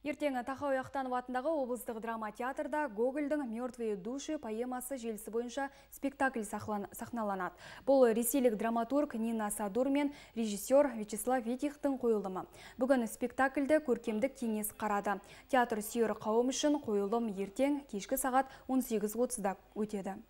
Ертең Тахау Ақтанов атындағы облыстық драма театрда Гогольдің «Мертвые души» поэмасы желісі бойынша спектакль сахналанады. Бұл ресейлік драматург Нина Садур мен режиссер Вячеслав Витихтың қойылымы. Бүгін спектакльді көркемдік кеңес қарады. Театр сүйер қауым үшін қойылым ертең кешкі сағат 18.30-да өтеді.